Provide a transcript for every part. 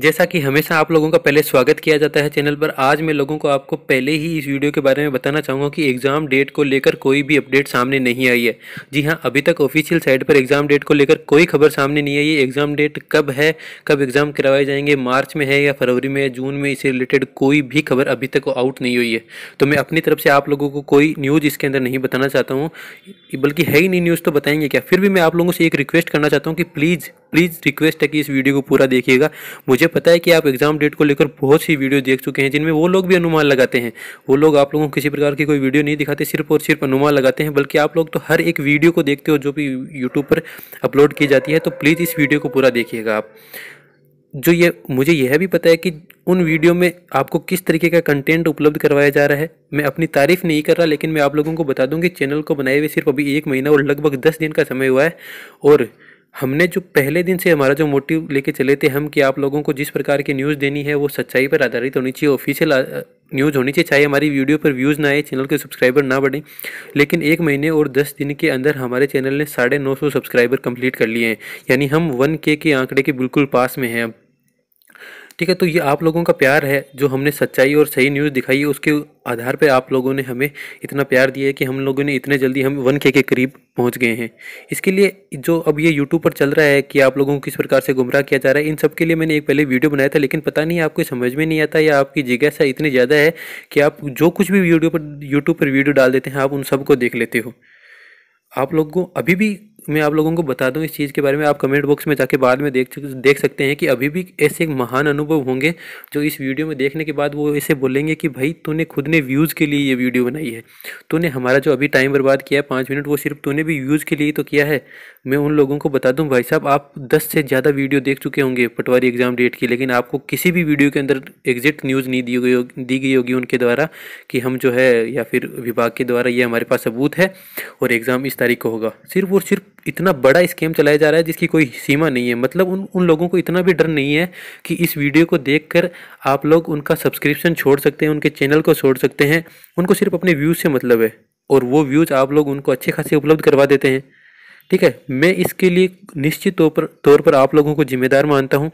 जैसा कि हमेशा आप लोगों का पहले स्वागत किया जाता है चैनल पर आज मैं लोगों को आपको पहले ही इस वीडियो के बारे में बताना चाहूँगा कि एग्ज़ाम डेट को लेकर कोई भी अपडेट सामने नहीं आई है जी हाँ अभी तक ऑफिशियल साइट पर एग्ज़ाम डेट को लेकर कोई खबर सामने नहीं आई है एग्ज़ाम डेट कब है कब एग्ज़ाम करवाए जाएंगे मार्च में है या फरवरी में या जून में इससे रिलेटेड कोई भी खबर अभी तक आउट नहीं हुई है तो मैं अपनी तरफ से आप लोगों को कोई न्यूज़ इसके अंदर नहीं बताना चाहता हूँ बल्कि है ही नहीं न्यूज़ तो बताएंगे क्या फिर भी मैं आप लोगों से एक रिक्वेस्ट करना चाहता हूँ कि प्लीज़ प्लीज़ रिक्वेस्ट है कि इस वीडियो को पूरा देखिएगा मुझे पता है कि आप एग्जाम डेट को लेकर बहुत सी वीडियो देख चुके हैं जिनमें वो लोग भी अनुमान लगाते हैं वो लोग आप लोगों को किसी प्रकार की कोई वीडियो नहीं दिखाते सिर्फ और सिर्फ अनुमान लगाते हैं बल्कि आप लोग तो हर एक वीडियो को देखते हो जो भी यूट्यूब पर अपलोड की जाती है तो प्लीज़ इस वीडियो को पूरा देखिएगा आप जो ये मुझे यह भी पता है कि उन वीडियो में आपको किस तरीके का कंटेंट उपलब्ध करवाया जा रहा है मैं अपनी तारीफ नहीं कर रहा लेकिन मैं आप लोगों को बता दूं कि चैनल को बनाए हुए सिर्फ अभी एक महीना और लगभग दस दिन का समय हुआ है और हमने जो पहले दिन से हमारा जो मोटिव लेके चले थे हम कि आप लोगों को जिस प्रकार की न्यूज़ देनी है वो सच्चाई पर आधारित होनी चाहिए ऑफिशियल न्यूज़ होनी चाहिए चाहे हमारी वीडियो पर व्यूज़ ना आए चैनल के सब्सक्राइबर ना बढ़ें लेकिन एक महीने और दस दिन के अंदर हमारे चैनल ने साढ़े नौ सौ सब्सक्राइबर कंप्लीट कर लिए हैं यानी हम वन के आंकड़े के बिल्कुल पास में हैं अब ठीक है तो ये आप लोगों का प्यार है जो हमने सच्चाई और सही न्यूज़ दिखाई है उसके आधार पे आप लोगों ने हमें इतना प्यार दिया है कि हम लोगों ने इतने जल्दी हम वन के के करीब पहुंच गए हैं इसके लिए जो अब ये यूट्यूब पर चल रहा है कि आप लोगों को किस प्रकार से गुमराह किया जा रहा है इन सब के लिए मैंने एक पहले वीडियो बनाया था लेकिन पता नहीं आपको समझ में नहीं आता या आपकी जिज्ञासा इतनी ज़्यादा है कि आप जो कुछ भी वीडियो पर यूट्यूब पर वीडियो डाल देते हैं आप उन सबको देख लेते हो आप लोग को अभी भी मैं आप लोगों को बता दूं इस चीज़ के बारे में आप कमेंट बॉक्स में जाके बाद में देख देख सकते हैं कि अभी भी ऐसे एक महान अनुभव होंगे जो इस वीडियो में देखने के बाद वो ऐसे बोलेंगे कि भाई तूने खुद ने व्यूज़ के लिए ये वीडियो बनाई है तूने हमारा जो अभी टाइम बर्बाद किया है पाँच मिनट वो सिर्फ तूने भी व्यूज़ के लिए तो किया है मैं उन लोगों को बता दूँ भाई साहब आप दस से ज़्यादा वीडियो देख चुके होंगे पटवारी एग्ज़ाम डेट की लेकिन आपको किसी भी वीडियो के अंदर एग्जिट न्यूज़ नहीं दी गई दी गई होगी उनके द्वारा कि हम जो है या फिर विभाग के द्वारा ये हमारे पास सबूत है और एग्ज़ाम इस तारीख को होगा सिर्फ और सिर्फ इतना बड़ा स्कैम चलाया जा रहा है जिसकी कोई सीमा नहीं है मतलब उन उन लोगों को इतना भी डर नहीं है कि इस वीडियो को देखकर आप लोग उनका सब्सक्रिप्शन छोड़ सकते हैं उनके चैनल को छोड़ सकते हैं उनको सिर्फ अपने व्यूज़ से मतलब है और वो व्यूज़ आप लोग उनको अच्छे खासे उपलब्ध करवा देते हैं ठीक है मैं इसके लिए निश्चित तौर पर तौर पर आप लोगों को जिम्मेदार मानता हूँ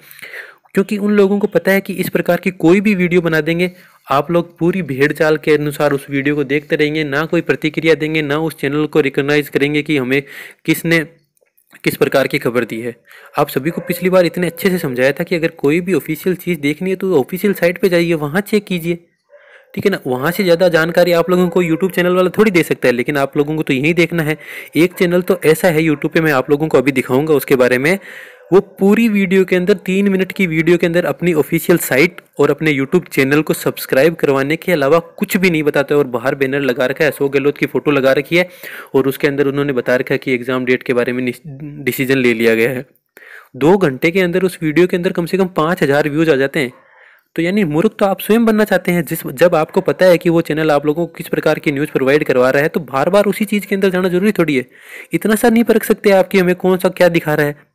क्योंकि उन लोगों को पता है कि इस प्रकार की कोई भी वीडियो बना देंगे आप लोग पूरी भीड़ चाल के अनुसार उस वीडियो को देखते रहेंगे ना कोई प्रतिक्रिया देंगे ना उस चैनल को रिकॉग्नाइज करेंगे कि हमें किसने किस प्रकार की खबर दी है आप सभी को पिछली बार इतने अच्छे से समझाया था कि अगर कोई भी ऑफिशियल चीज़ देखनी है तो ऑफिशियल साइट पे जाइए वहाँ चेक कीजिए ठीक है ना वहाँ से ज़्यादा जानकारी आप लोगों को यूट्यूब चैनल वाला थोड़ी दे सकता है लेकिन आप लोगों को तो यही देखना है एक चैनल तो ऐसा है यूट्यूब पर मैं आप लोगों को अभी दिखाऊँगा उसके बारे में वो पूरी वीडियो के अंदर तीन मिनट की वीडियो के अंदर अपनी ऑफिशियल साइट और अपने यूट्यूब चैनल को सब्सक्राइब करवाने के अलावा कुछ भी नहीं बताते और बाहर बैनर लगा रखा है अशोक गहलोत की फ़ोटो लगा रखी है और उसके अंदर उन्होंने बता रखा है कि एग्ज़ाम डेट के बारे में डिसीजन ले लिया गया है दो घंटे के अंदर उस वीडियो के अंदर कम से कम पाँच हज़ार व्यूज़ आ जाते हैं तो यानी मूर्ख तो आप स्वयं बनना चाहते हैं जिस जब आपको पता है कि वो चैनल आप लोगों को किस प्रकार की न्यूज़ प्रोवाइड करवा रहा है तो बार बार उसी चीज़ के अंदर जाना जरूरी थोड़ी है इतना सा नहीं परख सकते आप कि हमें कौन सा क्या दिखा रहा है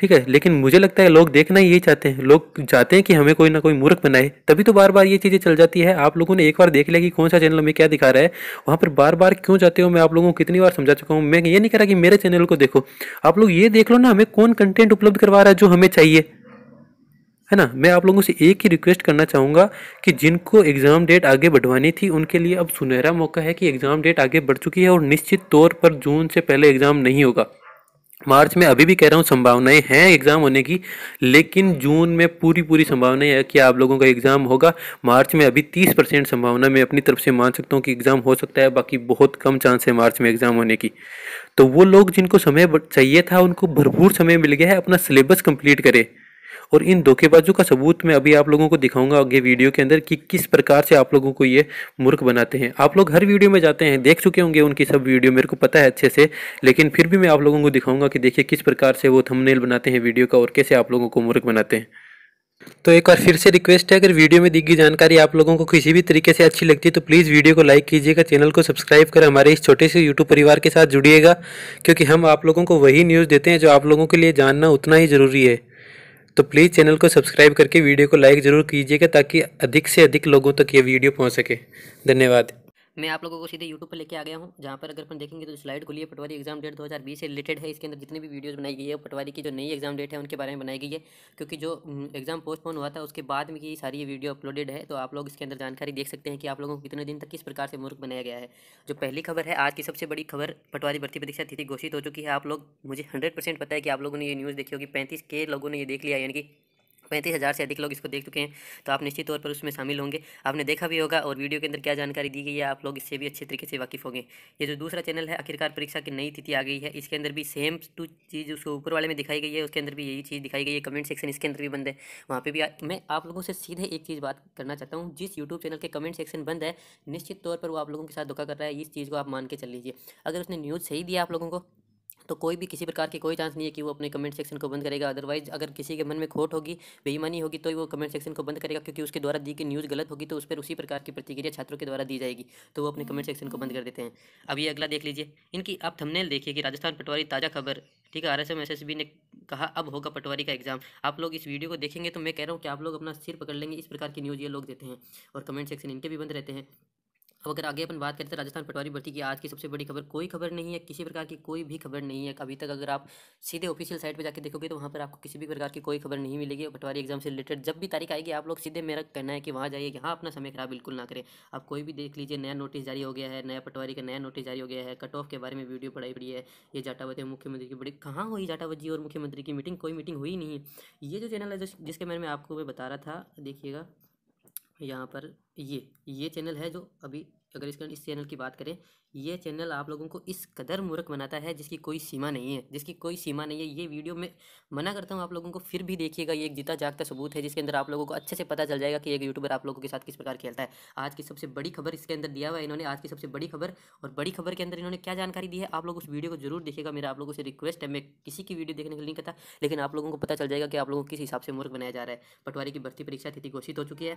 ठीक है लेकिन मुझे लगता है लोग देखना यही चाहते हैं लोग चाहते हैं कि हमें कोई ना कोई मूर्ख बनाए तभी तो बार बार ये चीज़ें चल जाती है आप लोगों ने एक बार देख लिया कि कौन सा चैनल हमें क्या दिखा रहा है वहाँ पर बार बार क्यों जाते हो मैं आप लोगों को कितनी बार समझा चुका हूँ मैं ये नहीं कह रहा कि मेरे चैनल को देखो आप लोग ये देख लो ना हमें कौन कंटेंट उपलब्ध करवा रहा है जो हमें चाहिए है ना मैं आप लोगों से एक ही रिक्वेस्ट करना चाहूँगा कि जिनको एग्ज़ाम डेट आगे बढ़वानी थी उनके लिए अब सुनहरा मौका है कि एग्ज़ाम डेट आगे बढ़ चुकी है और निश्चित तौर पर जून से पहले एग्ज़ाम नहीं होगा मार्च में अभी भी कह रहा हूँ संभावनाएं हैं एग्ज़ाम होने की लेकिन जून में पूरी पूरी संभावनाएं है कि आप लोगों का एग्ज़ाम होगा मार्च में अभी 30 परसेंट संभावना मैं अपनी तरफ से मान सकता हूँ कि एग्ज़ाम हो सकता है बाकी बहुत कम चांस है मार्च में एग्ज़ाम होने की तो वो लोग जिनको समय चाहिए था उनको भरपूर समय मिल गया है अपना सिलेबस कंप्लीट करें और इन धोखेबाजों का सबूत मैं अभी आप लोगों को दिखाऊंगा आगे वीडियो के अंदर कि किस प्रकार से आप लोगों को ये मूर्ख बनाते हैं आप लोग हर वीडियो में जाते हैं देख चुके होंगे उनकी सब वीडियो मेरे को पता है अच्छे से लेकिन फिर भी मैं आप लोगों को दिखाऊंगा कि देखिए किस प्रकार से वो थमनेल बनाते हैं वीडियो का और कैसे आप लोगों को मूर्ख बनाते हैं तो एक बार फिर से रिक्वेस्ट है अगर वीडियो में दी गई जानकारी आप लोगों को किसी भी तरीके से अच्छी लगती है तो प्लीज़ वीडियो को लाइक कीजिएगा चैनल को सब्सक्राइब कर हमारे इस छोटे से यूट्यूब परिवार के साथ जुड़िएगा क्योंकि हम आप लोगों को वही न्यूज़ देते हैं जो आप लोगों के लिए जानना उतना ही ज़रूरी है तो प्लीज़ चैनल को सब्सक्राइब करके वीडियो को लाइक ज़रूर कीजिएगा ताकि अधिक से अधिक लोगों तक ये वीडियो पहुँच सके धन्यवाद मैं आप लोगों को सीधे यूट्यूब पर लेके आ गया हूँ जहाँ पर अगर अपन देखेंगे तो स्लाइड खुली है पटवारी एग्जाम डेट 2020 से रिलेटेड है इसके अंदर जितनी भी वीडियोस बनाई गई है पटवारी की जो नई एग्जाम डेट है उनके बारे में बनाई गई है क्योंकि जो एग्जाम पोस्टपोन हुआ था उसके बाद में ये सारी ये वीडियो अपलोडेड है तो आप लोग इसके अंदर जानकारी देख सकते हैं कि आप लोगों को कितने दिन तक किस प्रकार से मूर्ख बनाया गया है जो पहली खबर है आज की सबसे बड़ी खबर पटवारी भर्ती परीक्षा तिथि घोषित हो चुकी है आप लोग मुझे हंड्रेड पता है कि आप लोगों ने ये न्यूज़ देखी होगी पैंतीस के लोगों ने ये देख लिया यानी कि पैंतीस हज़ार से अधिक लोग इसको देख चुके हैं तो आप निश्चित तौर पर उसमें शामिल होंगे आपने देखा भी होगा और वीडियो के अंदर क्या जानकारी दी गई है आप लोग इससे भी अच्छे तरीके से वाकिफ होंगे ये जो दूसरा चैनल है आखिरकार परीक्षा की नई तिथि आ गई है इसके अंदर भी सेम टू चीज़ उसको ऊपर वाले में दिखाई गई है उसके अंदर भी यही चीज़ दिखाई गई है कमेंट सेक्शन इसके अंदर भी बंद है वहाँ पर भी मैं आप लोगों से सीधे एक चीज़ बात करना चाहता हूँ जिस यूट्यूब चैनल के कमेंट सेक्शन बंद है निश्चित तौर पर वो आप लोगों के साथ धोखा कर रहा है इस चीज़ को आप मान के चल लीजिए अगर उसने न्यूज़ सही दिया आप लोगों को तो कोई भी किसी प्रकार के कोई चांस नहीं है कि वो अपने कमेंट सेक्शन को बंद करेगा अदरवाइज अगर किसी के मन में खोट होगी बेईमानी होगी तो वो कमेंट सेक्शन को बंद करेगा क्योंकि उसके द्वारा दी गई न्यूज़ गलत होगी तो उस पर उसी प्रकार की प्रतिक्रिया छात्रों के द्वारा दी जाएगी तो वो अपने कमेंट सेक्शन को बंद कर देते हैं अब ये अगला देख लीजिए इनकी आप थमनेल देखिए कि राजस्थान पटवारी ताज़ा खबर ठीक है R S M S S B ने कहा अब होगा पटवारी का एग्जाम आप लोग इस वीडियो को देखेंगे तो मैं कह रहा हूँ कि आप लोग अपना सिर पकड़ लेंगे इस प्रकार की न्यूज़ ये लोग देते हैं और कमेंट सेक्शन इनके भी बंद रहते हैं अब अगर आगे अपन बात करें तो राजस्थान पटवारी भर्ती की आज की सबसे बड़ी खबर कोई खबर नहीं है किसी प्रकार की कोई भी खबर नहीं है अभी तक अगर आप सीधे ऑफिशियल साइट पर जाकर देखोगे तो वहाँ पर आपको किसी भी प्रकार की कोई खबर नहीं मिलेगी पटवारी एग्जाम से रिलेटेड जब भी तारीख आएगी आप लोग सीधे मेरा कहना है कि वहाँ जाइए यहाँ अपना समय खराब बिल्कुल ना करें आप कोई भी देख लीजिए नया नोटिस जारी हो गया है नया पटवारी का नया नोटिस जारी हो गया है कट ऑफ के बारे में वीडियो पढ़ाई पड़ी है ये जाटावत मुख्यमंत्री की बड़ी कहाँ हुई जाटावत जी और मुख्यमंत्री की मीटिंग कोई मीटिंग हुई नहीं ये जो चैनल है जिसके बारे में आपको मैं बता रहा था देखिएगा यहाँ पर ये ये चैनल है जो अभी अगर इसके इस चैनल की बात करें ये चैनल आप लोगों को इस कदर मूर्ख बनाता है जिसकी कोई सीमा नहीं है जिसकी कोई सीमा नहीं है ये वीडियो में मना करता हूँ आप लोगों को फिर भी देखिएगा ये एक जीता जागता सबूत है जिसके अंदर आप लोगों को अच्छे से पता चल जाएगा कि एक यूट्यूबर आप लोगों के साथ किस प्रकार खेलता है आज की सबसे बड़ी खबर इसके अंदर दिया हुआ है इन्होंने आज की सबसे बड़ी खबर और बड़ी खबर के अंदर इन्होंने क्या जानकारी दी है आप लोग उस वीडियो को जरूर देखेगा मेरा आप लोगों से रिक्वेस्ट है मैं किसी की वीडियो देखने के लिए नहीं कहता लेकिन आप लोगों को पता चल जाएगा कि आप लोगों को किस हिसाब से मूर्ख बनाया जा रहा है पटवारी की भर्ती परीक्षा तिथि घोषित हो चुकी है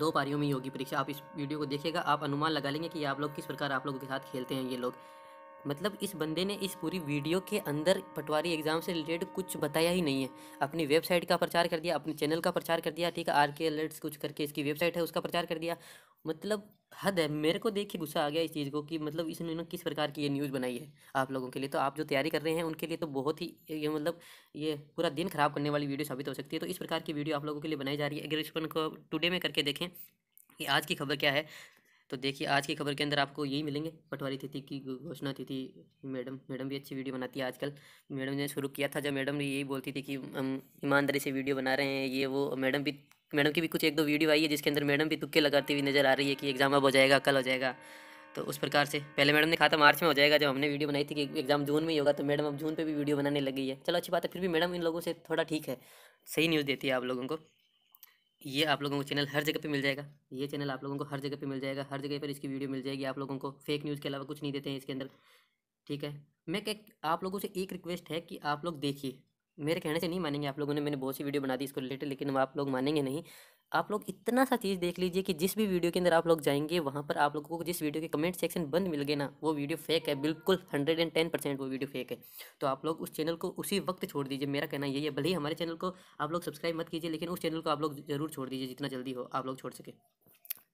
दो पारियों में योगी परीक्षा आप इस वीडियो को देखिएगा आप अनुमान लगा लेंगे कि आप लोग किस प्रकार आप लोगों के साथ खेलते हैं ये लोग मतलब इस बंदे ने इस पूरी वीडियो के अंदर पटवारी एग्ज़ाम से रिलेटेड कुछ बताया ही नहीं है अपनी वेबसाइट का प्रचार कर दिया अपने चैनल का प्रचार कर दिया ठीक है आर के अलर्ट्स कुछ करके इसकी वेबसाइट है उसका प्रचार कर दिया मतलब हद है मेरे को देख के गुस्सा आ गया इस चीज़ को कि मतलब इसने किस प्रकार की ये न्यूज़ बनाई है आप लोगों के लिए तो आप जो तैयारी कर रहे हैं उनके लिए तो बहुत ही ये मतलब ये पूरा दिन खराब करने वाली वीडियो साबित हो सकती है तो इस प्रकार की वीडियो आप लोगों के लिए बनाई जा रही है अगर इसको टुडे में करके देखें कि आज की खबर क्या है तो देखिए आज की खबर के अंदर आपको यही मिलेंगे पटवारी तिथि की घोषणा तिथि मैडम मैडम भी अच्छी वीडियो बनाती है आजकल मैडम ने शुरू किया था जब मैडम ने यही बोलती थी कि हम ईमानदारी से वीडियो बना रहे हैं ये वो मैडम भी मैडम की भी कुछ एक दो वीडियो आई है जिसके अंदर मैडम भी तुक्के लगाती हुई नज़र आ रही है कि एग्ज़ाम अब हो जाएगा कल हो जाएगा तो उस प्रकार से पहले मैडम ने कहा था मार्च में हो जाएगा जब हमने वीडियो बनाई थी कि एग्जाम जून में ही होगा तो मैडम अब जून पे भी वीडियो बनाने लगी है चलो अच्छी बात है फिर भी मैडम इन लोगों से थोड़ा ठीक है सही न्यूज़ देती है आप लोगों को ये आप लोगों को चैनल हर जगह पे मिल जाएगा ये चैनल आप लोगों को हर जगह पे मिल जाएगा हर जगह पर इसकी वीडियो मिल जाएगी आप लोगों को फेक न्यूज़ के अलावा कुछ नहीं देते हैं इसके अंदर ठीक है मैं क्या आप लोगों से एक रिक्वेस्ट है कि आप लोग देखिए मेरे कहने से नहीं मानेंगे आप लोगों ने मैंने बहुत सी वीडियो बना दी इसको रिलेटेड लेकिन आप लोग मानेंगे नहीं आप लोग इतना सा चीज़ देख लीजिए कि जिस भी वीडियो के अंदर आप लोग जाएंगे वहाँ पर आप लोगों को जिस वीडियो के कमेंट सेक्शन बंद मिल गए ना वो वीडियो फेक है बिल्कुल हंड्रेड एंड टेन परसेंट वो वीडियो फेक है तो आप लोग उस चैनल को उसी वक्त छोड़ दीजिए मेरा कहना यही है भले ही हमारे चैनल को आप लोग सब्सक्राइब मत कीजिए लेकिन उस चैनल को आप लोग जरूर छोड़ दीजिए जितना जल्दी हो आप लोग छोड़ सके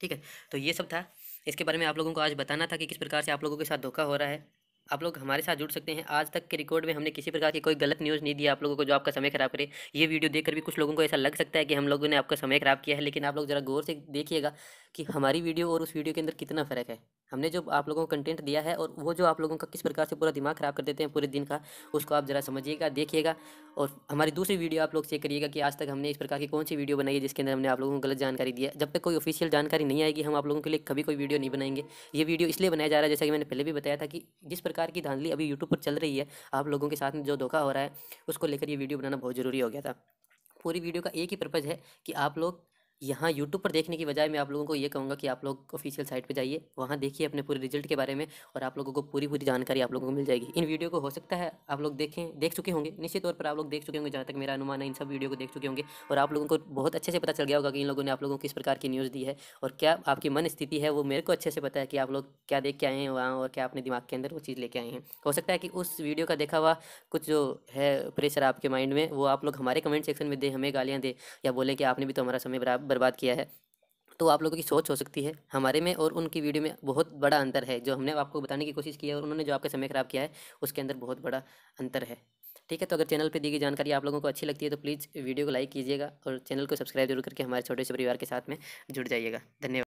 ठीक है तो ये सब था इसके बारे में आप लोगों को आज बताना था कि किस प्रकार से आप लोगों के साथ धोखा हो रहा है आप लोग हमारे साथ जुड़ सकते हैं आज तक के रिकॉर्ड में हमने किसी प्रकार की कोई गलत न्यूज़ नहीं दिया आप लोगों को जो आपका समय खराब करे ये वीडियो देखकर भी कुछ लोगों को ऐसा लग सकता है कि हम लोगों ने आपका समय खराब किया है लेकिन आप लोग जरा गौर से देखिएगा कि हमारी वीडियो और उस वीडियो के अंदर कितना फ़र्क है हमने जो आप लोगों को कंटेंट दिया है और वो जो आप लोगों का किस प्रकार से पूरा दिमाग ख़राब कर देते हैं पूरे दिन का उसको आप ज़रा समझिएगा देखिएगा और हमारी दूसरी वीडियो आप लोग चेक करिएगा कि आज तक हमने इस प्रकार की कौन सी वीडियो बनाई है जिसके अंदर हमने आप लोगों को गलत जानकारी दी है जब तक कोई ऑफिशियल जानकारी नहीं आएगी हम आप लोगों के लिए कभी कोई वीडियो नहीं बनाएंगे ये वीडियो इसलिए बनाया जा रहा है जैसा कि मैंने पहले भी बताया था कि जिस प्रकार की धांधली अभी यूट्यूब पर चल रही है आप लोगों के साथ में जो धोखा हो रहा है उसको लेकर ये वीडियो बनाना बहुत ज़रूरी हो गया था पूरी वीडियो का एक ही पर्पज़ है कि आप लोग यहाँ यूट्यूब पर देखने की बजाय मैं आप लोगों को ये कहूँगा कि आप लोग ऑफिशियल साइट पे जाइए वहाँ देखिए अपने पूरे रिजल्ट के बारे में और आप लोगों को पूरी पूरी जानकारी आप लोगों को मिल जाएगी इन वीडियो को हो सकता है आप लोग देखें देख चुके होंगे निश्चित तौर पर आप लोग देख चुके होंगे जहाँ तक मेरा अनुमान है इन सब वीडियो को देख चुके होंगे और आप लोगों को बहुत अच्छे से पता चल गया होगा कि इन लोगों ने आप लोगों को किस प्रकार की न्यूज़ दी है और क्या आपकी मन स्थिति है वो मेरे को अच्छे से पता है कि आप लोग क्या देख के आए हैं वहाँ और क्या अपने दिमाग के अंदर वो चीज़ लेके आए हैं हो सकता है कि उस वीडियो का देखा हुआ कुछ जो है प्रेशर आपके माइंड में वो आप लोग हमारे कमेंट सेक्शन में दें हमें गालियाँ दें या बोले कि आपने भी तो हमारा समय बराबर बर्बाद किया है तो आप लोगों की सोच हो सकती है हमारे में और उनकी वीडियो में बहुत बड़ा अंतर है जो हमने आपको बताने की कोशिश की है और उन्होंने जो आपका समय ख़राब किया है उसके अंदर बहुत बड़ा अंतर है ठीक है तो अगर चैनल पे दी गई जानकारी आप लोगों को अच्छी लगती है तो प्लीज़ वीडियो को लाइक कीजिएगा और चैनल को सब्सक्राइब जरूर करके हमारे छोटे से परिवार के साथ में जुड़ जाइएगा धन्यवाद